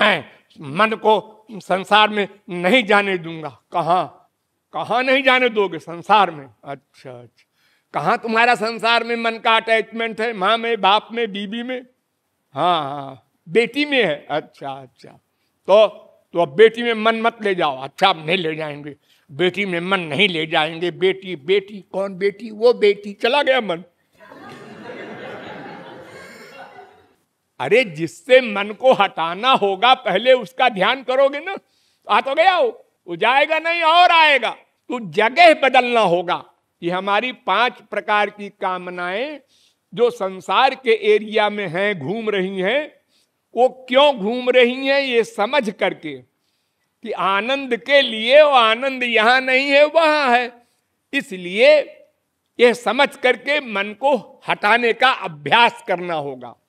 मैं मन को संसार में नहीं जाने दूंगा कहाँ कहाँ नहीं जाने दोगे संसार में अच्छा अच्छा कहाँ तुम्हारा संसार में मन का अटैचमेंट है माँ में बाप में बीबी में हाँ हाँ बेटी में है अच्छा अच्छा तो तो अब बेटी में मन मत ले जाओ अच्छा नहीं ले जाएंगे बेटी में मन नहीं ले जाएंगे बेटी बेटी कौन बेटी वो बेटी चला गया मन अरे जिससे मन को हटाना होगा पहले उसका ध्यान करोगे ना आ तो गया हो वो जाएगा नहीं और आएगा तो जगह बदलना होगा ये हमारी पांच प्रकार की कामनाएं जो संसार के एरिया में हैं घूम रही हैं वो क्यों घूम रही हैं ये समझ करके कि आनंद के लिए वो आनंद यहाँ नहीं है वहाँ है इसलिए यह समझ करके मन को हटाने का अभ्यास करना होगा